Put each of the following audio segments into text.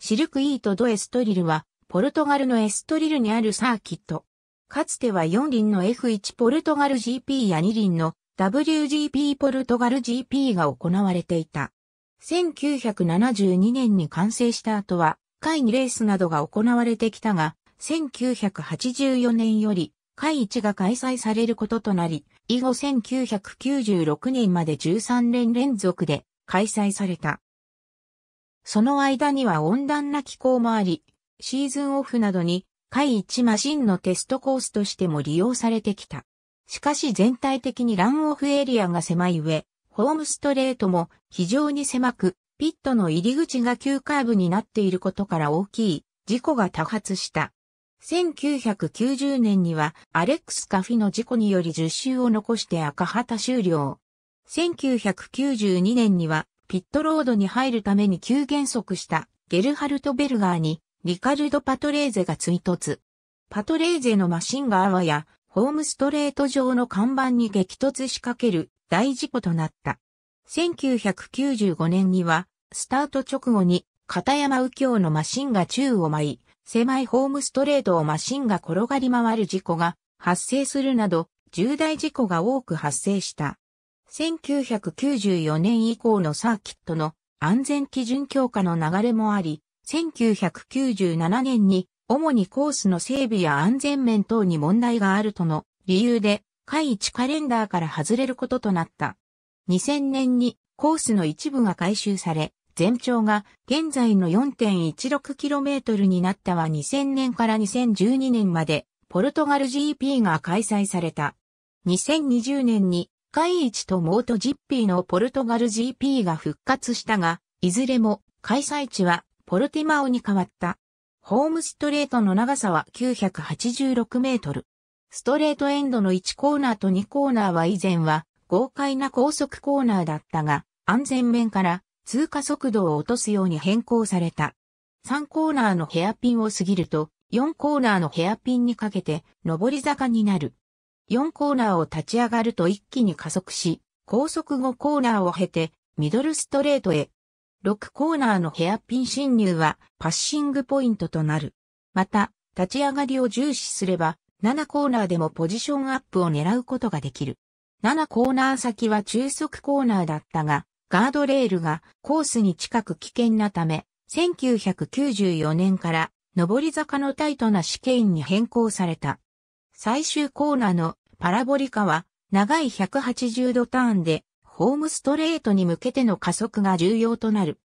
シルクイート・ド・エストリルは、ポルトガルのエストリルにあるサーキット。かつては4輪の F1 ポルトガル GP や2輪の WGP ポルトガル GP が行われていた。1972年に完成した後は、会にレースなどが行われてきたが、1984年より、会1が開催されることとなり、以後1996年まで13年連続で開催された。その間には温暖な気候もあり、シーズンオフなどに、海一マシンのテストコースとしても利用されてきた。しかし全体的にランオフエリアが狭い上、ホームストレートも非常に狭く、ピットの入り口が急カーブになっていることから大きい事故が多発した。1990年にはアレックス・カフィの事故により10周を残して赤旗終了。1992年にはピットロードに入るために急減速したゲルハルト・ベルガーにリカルド・パトレーゼが追突。パトレーゼのマシンがあわやホームストレート上の看板に激突しかける大事故となった。1995年にはスタート直後に片山右京のマシンが宙を舞い、狭いホームストレートをマシンが転がり回る事故が発生するなど重大事故が多く発生した。1994年以降のサーキットの安全基準強化の流れもあり、1997年に主にコースの整備や安全面等に問題があるとの理由で、下一カレンダーから外れることとなった。2000年にコースの一部が改修され、全長が現在の 4.16km になったは2000年から2012年までポルトガル GP が開催された。2020年に海一とモートジッピーのポルトガル GP が復活したが、いずれも開催地はポルティマオに変わった。ホームストレートの長さは986メートル。ストレートエンドの1コーナーと2コーナーは以前は豪快な高速コーナーだったが、安全面から通過速度を落とすように変更された。3コーナーのヘアピンを過ぎると、4コーナーのヘアピンにかけて上り坂になる。4コーナーを立ち上がると一気に加速し、高速5コーナーを経て、ミドルストレートへ。6コーナーのヘアピン侵入はパッシングポイントとなる。また、立ち上がりを重視すれば、7コーナーでもポジションアップを狙うことができる。7コーナー先は中速コーナーだったが、ガードレールがコースに近く危険なため、1994年から上り坂のタイトな試験に変更された。最終コーナーのパラボリカは長い180度ターンでホームストレートに向けての加速が重要となる。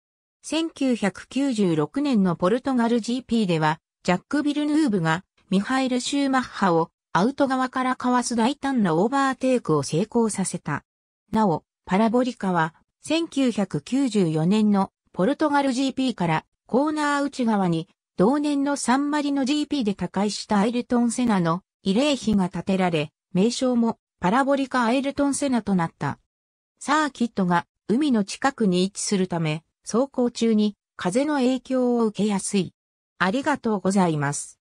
1996年のポルトガル GP ではジャック・ビルヌーブがミハイル・シューマッハをアウト側からかわす大胆なオーバーテイクを成功させた。なお、パラボリカは1994年のポルトガル GP からコーナー内側に同年のサンマリの GP で他界したアイルトン・セナの慰霊碑が建てられ、名称もパラボリカ・アイルトン・セナとなった。サーキットが海の近くに位置するため、走行中に風の影響を受けやすい。ありがとうございます。